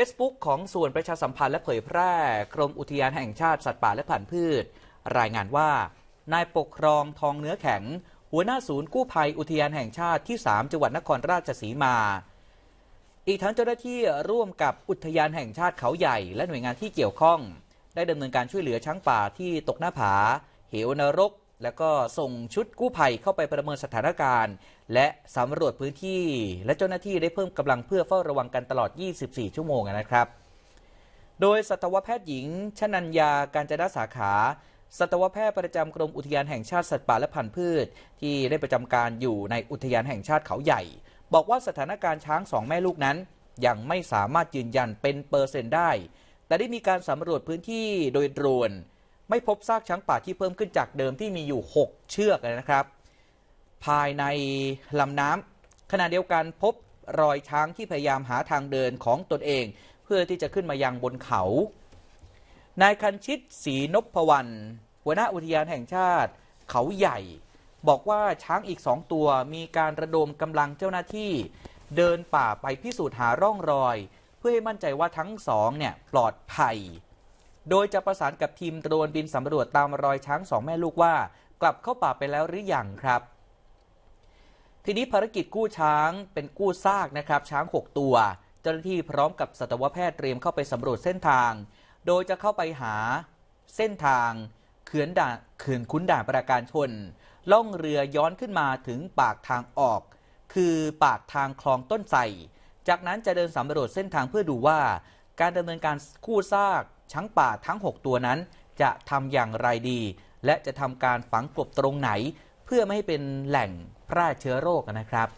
Facebook ของส่วนประชาสัมพันธ์ และ เผยแพร่กรมอุทยานแห่งชาติสัตว์ป่าและผันพืช รายงานว่า นายปกครองทองเนื้อแข็ง หัวหน้าศูนย์กู้ภัยอุทยานแห่งชาติที่ 3 จังหวัดนครราชสีมา อีกทั้งเจ้าหน้าที่ร่วมกับอุทยานแห่งชาติ เขาใหญ่และหน่วยงานที่เกี่ยวข้อง ได้ดำเนินการช่วยเหลือช้างป่าที่ตกหน้าผา เหวนรกแล้วก็ส่งชุดกู้ภัยเข้าไปประเมินสถานการณ์ และสำรวจพื้นที่ และเจ้าหน้าที่ได้เพิ่มกำลังเพื่อเฝ้าระวังกันตลอด 24 ชั่วโมงนะครับ โดยสัตวแพทย์หญิงชนัญญาการจนาสาขา สัตวแพทย์ประจำกรมอุทยานแห่งชาติสัตว์ป่าและพันธุ์พืช ที่ได้ประจำการอยู่ในอุทยานแห่งชาติเขาใหญ่ บอกว่าสถานการณ์ช้างสองแม่ลูกนั้นยังไม่สามารถยืนยันเป็นเปอร์เซ็นต์ได้ แต่ได้มีการสำรวจพื้นที่โดยโดรนไม่พบซากช้างป่าที่เพิ่มขึ้นจากเดิมที่มีอยู่ 6 เชือกนะครับ ภายในลำน้ำขณะเดียวกันพบรอยช้างที่พยายามหาทางเดินของตนเอง เพื่อที่จะขึ้นมายังบนเขา นายคันชิตศรีนพวันหัวหน้าอุทยานแห่งชาติ เขาใหญ่ บอกว่าช้างอีกสองตัวมีการระดมกำลังเจ้าหน้าที่ เดินป่าไปพิสูจน์หาร่องรอย เพื่อให้มั่นใจว่าทั้งสองเนี่ยปลอดภัยโดยจะประสานกับทีมโดรนบินสำรวจตามรอยช้างสองแม่ลูกว่า กลับเข้าป่าไปแล้วหรืออยังครับ ทีนี้ภารกิจกู้ช้างเป็นกู้ซากนะครับช้าง 6 ตัว เจ้าหน้าที่พร้อมกับสัตวแพทย์เตรียมเข้าไปสำรวจเส้นทาง โดยจะเข้าไปหาเส้นทางเขื่อนด่านเขื่อนคุ้นด่านประการชน ล่องเรือย้อนขึ้นมาถึงปากทางออก คือปากทางคลองต้นใสจากนั้นจะเดินสำรวจเส้นทางเพื่อดูว่าการดำเนินการกู้ซากั้างป่าทั้ง 6 ตัวนั้นจะทำอย่างไรดี และจะทำการฝังกลบตรงไหน เพื่อไม่ให้เป็นแหล่งแพร่เชื้อโรคนะครับ